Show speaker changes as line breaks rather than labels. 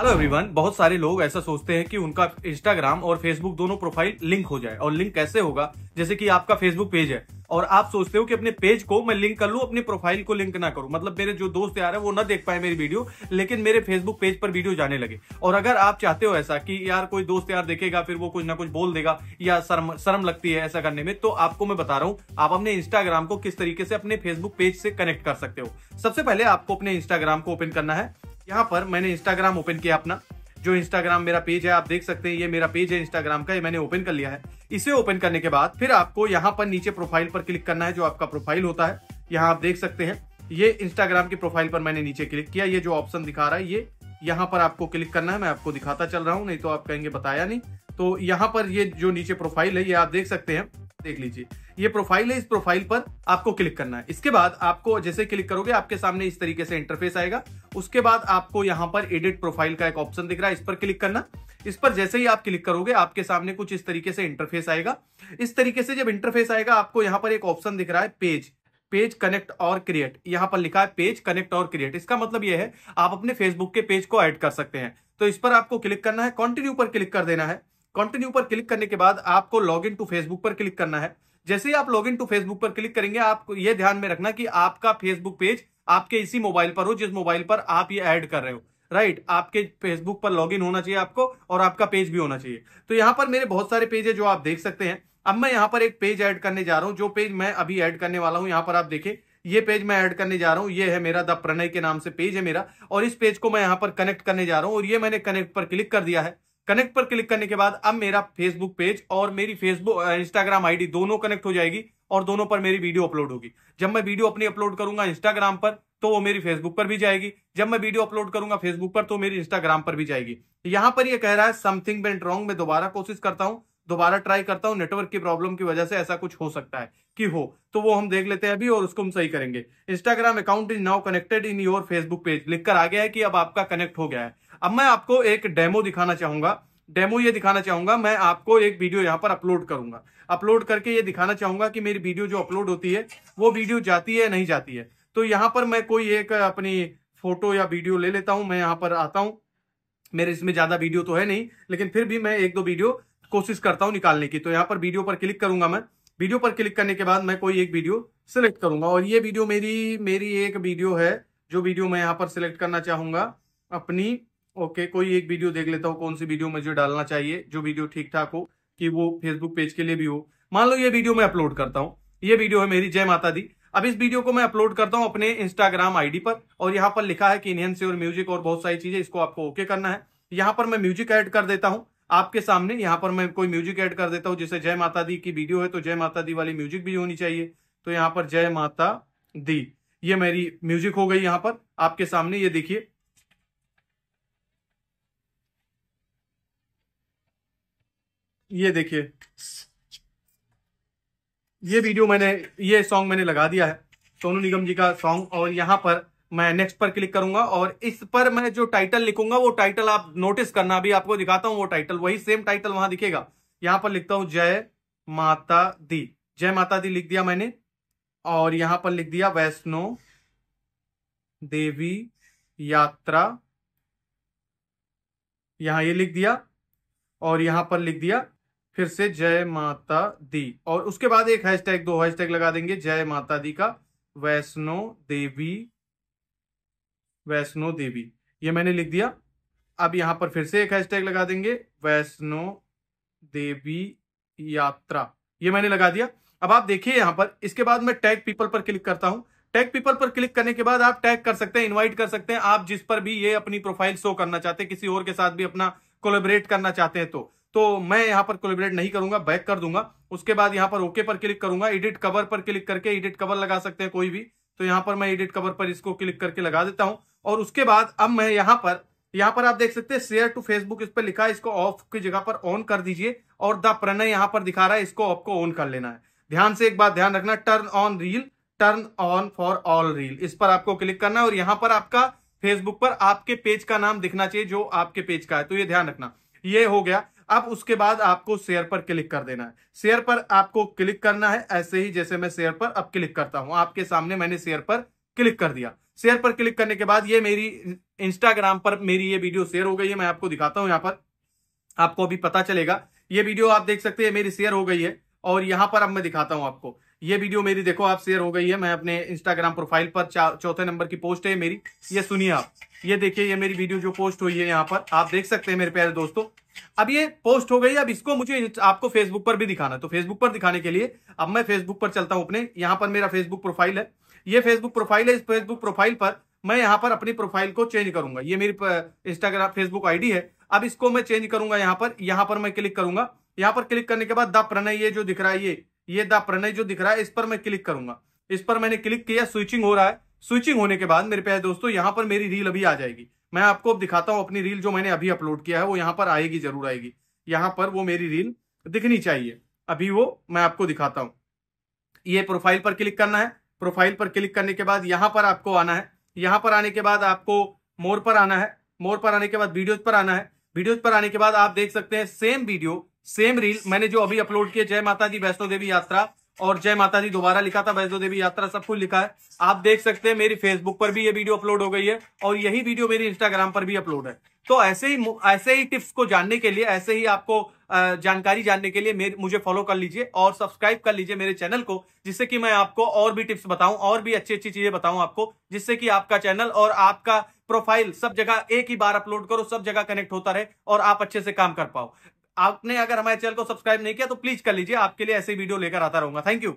hello everyone बहुत सारे लोग ऐसा सोचते हैं कि उनका इंस्टाग्राम और फेसबुक दोनों प्रोफाइल लिंक हो जाए और लिंक कैसे होगा जैसे कि आपका फेसबुक पेज है और आप सोचते हो कि अपने पेज को मैं लिंक कर लूँ अपने प्रोफाइल को लिंक ना करूं मतलब मेरे जो दोस्त यार है वो ना देख पाए मेरी वीडियो लेकिन मेरे फेसबुक पेज पर वीडियो जाने लगे और अगर आप चाहते हो ऐसा कि यार कोई दोस्त यार देखेगा फिर वो कुछ ना कुछ बोल देगा या शर्म शर्म लगती है ऐसा करने में तो आपको मैं बता रहा हूँ आप अपने इंस्टाग्राम को किस तरीके से अपने फेसबुक पेज से कनेक्ट कर सकते हो सबसे पहले आपको अपने इंस्टाग्राम को ओपन करना है यहाँ पर मैंने इंस्टाग्राम ओपन किया अपना जो इंस्टाग्राम मेरा पेज है आप देख सकते हैं ये मेरा पेज है इंस्टाग्राम का ये मैंने ओपन कर लिया है इसे ओपन करने के बाद फिर आपको यहाँ पर नीचे प्रोफाइल पर क्लिक करना है जो आपका प्रोफाइल होता है यहाँ आप देख सकते हैं ये इंस्टाग्राम की प्रोफाइल पर मैंने नीचे क्लिक किया ये जो ऑप्शन दिखा रहा है ये यहाँ पर आपको क्लिक करना है मैं आपको दिखाता चल रहा हूँ नहीं तो आप कहेंगे बताया नहीं तो यहाँ पर ये जो नीचे प्रोफाइल है ये आप देख सकते हैं देख लीजिए ये प्रोफाइल है इस प्रोफाइल पर आपको क्लिक करना है इसके बाद आपको जैसे क्लिक करोगे आपके सामने इस तरीके से इंटरफेस आएगा उसके बाद आपको यहाँ पर एडिट प्रोफाइल का एक ऑप्शन दिख रहा है इस पर क्लिक करना इस पर जैसे ही आप क्लिक करोगे आपके सामने कुछ इस तरीके से इंटरफेस आएगा इस तरीके से जब इंटरफेस आएगा आपको यहाँ पर एक ऑप्शन दिख रहा है पेज पेज कनेक्ट और क्रिएट यहां पर लिखा है पेज कनेक्ट और क्रिएट इसका मतलब यह है आप अपने फेसबुक के पेज को ऐड कर सकते हैं तो इस पर आपको क्लिक करना है कंटिन्यू पर क्लिक कर देना है कंटिन्यू पर क्लिक करने के बाद आपको लॉग इन टू फेसबुक पर क्लिक करना है जैसे ही आप लॉग इन टू फेसबुक पर क्लिक करेंगे आपको यह ध्यान में रखना कि आपका फेसबुक पेज आपके इसी मोबाइल पर हो जिस मोबाइल पर आप ये ऐड कर रहे हो राइट right, आपके फेसबुक पर लॉगिन होना चाहिए आपको और आपका पेज भी होना चाहिए तो यहाँ पर मेरे बहुत सारे पेज है जो आप देख सकते हैं अब मैं यहाँ पर एक पेज ऐड करने जा रहा हूँ जो पेज मैं अभी ऐड करने वाला हूँ यहाँ पर आप देखें ये पेज मैं ऐड करने जा रहा हूँ ये है मेरा द प्रणय के नाम से पेज है मेरा और इस पेज को मैं यहाँ पर कनेक्ट करने जा रहा हूँ और ये मैंने कनेक्ट पर क्लिक कर दिया है कनेक्ट पर क्लिक करने के बाद अब मेरा फेसबुक पेज और मेरी फेसबुक इंस्टाग्राम आईडी दोनों कनेक्ट हो जाएगी और दोनों पर मेरी वीडियो अपलोड होगी जब मैं वीडियो अपनी अपलोड करूंगा इंस्टाग्राम पर तो वो मेरी फेसबुक पर भी जाएगी जब मैं वीडियो अपलोड करूंगा फेसबुक पर तो मेरी इंस्टाग्राम पर भी जाएगी यहां पर ये कह रहा है समथिंग बेंट रॉन्ग मैं दोबारा कोशिश करता हूं दोबारा ट्राई करता हूँ नेटवर्क की प्रॉब्लम की वजह से ऐसा कुछ हो सकता है कि हो तो वो हम देख लेते हैं अभी और उसको हम सही करेंगे Instagram account is now connected in your Facebook page लिखकर आ गया है कि अब आपका कनेक्ट हो गया है अब मैं आपको एक डेमो दिखाना चाहूंगा डेमो ये दिखाना चाहूंगा मैं आपको एक वीडियो यहाँ पर अपलोड करूंगा अपलोड करके ये दिखाना चाहूंगा कि मेरी वीडियो जो अपलोड होती है वो वीडियो जाती है नहीं जाती है तो यहाँ पर मैं कोई एक अपनी फोटो या वीडियो ले लेता हूँ मैं यहाँ पर आता हूँ मेरे इसमें ज्यादा वीडियो तो है नहीं लेकिन फिर भी मैं एक दो वीडियो कोशिश करता हूं निकालने की तो यहाँ पर वीडियो पर क्लिक करूंगा मैं वीडियो पर क्लिक करने के बाद मैं कोई एक वीडियो सिलेक्ट करूंगा और ये वीडियो मेरी मेरी एक वीडियो है जो वीडियो मैं यहाँ पर सिलेक्ट करना चाहूंगा अपनी ओके कोई एक वीडियो देख लेता हूँ कौन सी वीडियो मुझे डालना चाहिए जो वीडियो ठीक ठाक हो कि वो फेसबुक पेज के लिए भी हो मान लो ये वीडियो मैं अपलोड करता हूँ ये वीडियो है मेरी जय माता दी अब इस वीडियो को मैं अपलोड करता हूँ अपने इंस्टाग्राम आईडी पर और यहाँ पर लिखा है कि इनहेंस और म्यूजिक और बहुत सारी चीजें इसको आपको ओके करना है यहां पर मैं म्यूजिक ऐड कर देता हूँ आपके सामने यहाँ पर मैं कोई म्यूजिक ऐड कर देता हूँ जैसे जय माता दी की वीडियो है तो जय माता दी वाली म्यूजिक भी होनी चाहिए तो यहाँ पर जय माता दी ये मेरी म्यूजिक हो गई यहाँ पर आपके सामने ये देखिए ये देखिए ये वीडियो मैंने ये सॉन्ग मैंने लगा दिया है सोनू निगम जी का सॉन्ग और यहाँ पर मैं नेक्स्ट पर क्लिक करूंगा और इस पर मैं जो टाइटल लिखूंगा वो टाइटल आप नोटिस करना अभी आपको दिखाता हूं वो टाइटल वही सेम टाइटल वहां दिखेगा यहां पर लिखता हूं जय माता दी जय माता दी लिख दिया मैंने और यहां पर लिख दिया वैष्णो देवी यात्रा यहां ये लिख दिया और यहां पर लिख दिया फिर से जय माता दी और उसके बाद एक हैशटैग दो हैशटैग लगा देंगे जय माता दी का वैष्णो देवी वैष्णो देवी ये मैंने लिख दिया अब यहां पर फिर से एक हैशटैग लगा देंगे वैष्णो देवी यात्रा ये मैंने लगा दिया अब आप देखिए यहाँ पर इसके बाद मैं टैग पीपल पर क्लिक करता हूं टैग पीपल पर क्लिक करने के बाद आप टैग कर सकते हैं इनवाइट कर सकते हैं आप जिस पर भी ये अपनी प्रोफाइल शो करना चाहते हैं किसी और के साथ भी अपना कोलेबरेट करना चाहते हैं तो तो मैं यहाँ पर कोलेबरेट नहीं करूंगा बैक कर दूंगा उसके बाद यहां पर ओके पर क्लिक करूंगा एडिट कवर पर क्लिक करके एडिट कवर लगा सकते हैं कोई भी तो यहां पर मैं एडिट कवर पर इसको क्लिक करके लगा देता हूँ और उसके बाद अब मैं यहाँ पर यहाँ पर आप देख सकते हैं शेयर टू फेसबुक इस पर लिखा है इसको ऑफ की जगह पर ऑन कर दीजिए और द प्रणय यहाँ पर दिखा रहा है इसको आपको ऑन कर लेना है ध्यान से एक बात ध्यान रखना turn on reel turn on for all reel इस पर आपको क्लिक करना है और यहाँ पर आपका फेसबुक पर आपके पेज का नाम दिखना चाहिए जो आपके पेज का है तो ये ध्यान रखना ये हो गया अब उसके बाद आपको शेयर पर क्लिक कर देना है शेयर पर आपको क्लिक करना है ऐसे ही जैसे मैं शेयर पर अब क्लिक करता हूं आपके सामने मैंने शेयर पर क्लिक कर दिया शेयर पर क्लिक करने के बाद ये मेरी इंस्टाग्राम पर मेरी ये वीडियो शेयर हो गई है मैं आपको दिखाता हूं यहाँ पर आपको अभी पता चलेगा ये वीडियो आप देख सकते हैं मेरी शेयर हो गई है और यहाँ पर अब मैं दिखाता हूं आपको ये वीडियो मेरी देखो आप शेयर हो गई है मैं अपने इंस्टाग्राम प्रोफाइल पर चौथे नंबर की पोस्ट है मेरी ये सुनिए आप ये देखिए ये मेरी वीडियो जो पोस्ट हुई है यहाँ पर आप देख सकते हैं मेरे प्यारे दोस्तों अब ये पोस्ट हो गई अब इसको मुझे आपको फेसबुक पर भी दिखाना तो फेसबुक पर दिखाने के लिए अब मैं फेसबुक पर चलता हूँ अपने यहाँ पर मेरा फेसबुक प्रोफाइल है ये फेसबुक प्रोफाइल है इस फेसबुक प्रोफाइल पर मैं यहाँ पर अपनी प्रोफाइल को चेंज करूंगा ये मेरी इंस्टाग्राम फेसबुक आईडी है अब इसको मैं चेंज करूंगा यहाँ पर यहाँ पर मैं क्लिक करूंगा यहाँ पर क्लिक करने के बाद द प्रणय ये जो दिख रहा है ये ये द प्रणय जो दिख रहा है इस पर मैं क्लिक करूंगा इस पर मैंने क्लिक किया स्विचिंग हो रहा है स्विचिंग होने के बाद मेरे प्यारे दोस्तों यहाँ पर मेरी रील अभी आ जाएगी मैं आपको अब दिखाता हूँ अपनी रील जो मैंने अभी अपलोड किया है वो यहाँ पर आएगी जरूर आएगी यहाँ पर वो मेरी रील दिखनी चाहिए अभी वो मैं आपको दिखाता हूँ ये प्रोफाइल पर क्लिक करना है प्रोफाइल पर क्लिक करने के बाद यहाँ पर आपको आना है यहाँ पर आने के बाद आपको मोर पर आना है मोर पर आने के बाद वीडियोज पर आना है वीडियोज पर आने के बाद आप देख सकते हैं सेम वीडियो सेम रील मैंने जो अभी अपलोड किया जय माता दी वैष्णो देवी यात्रा और जय माता दी दोबारा लिखा था वैष्णो देवी यात्रा सब कुछ लिखा है आप देख सकते हैं मेरी फेसबुक पर भी ये वीडियो अपलोड हो गई है और यही वीडियो मेरी इंस्टाग्राम पर भी अपलोड है तो ऐसे ही ऐसे ही टिप्स को जानने के लिए ऐसे ही आपको जानकारी जानने के लिए मुझे फॉलो कर लीजिए और सब्सक्राइब कर लीजिए मेरे चैनल को जिससे कि मैं आपको और भी टिप्स बताऊं और भी अच्छी अच्छी चीजें बताऊं आपको जिससे कि आपका चैनल और आपका प्रोफाइल सब जगह एक ही बार अपलोड करो सब जगह कनेक्ट होता रहे और आप अच्छे से काम कर पाओ आपने अगर हमारे चैनल को सब्सक्राइब नहीं किया तो प्लीज कर लीजिए आपके लिए ऐसे वीडियो लेकर आता रहूंगा थैंक यू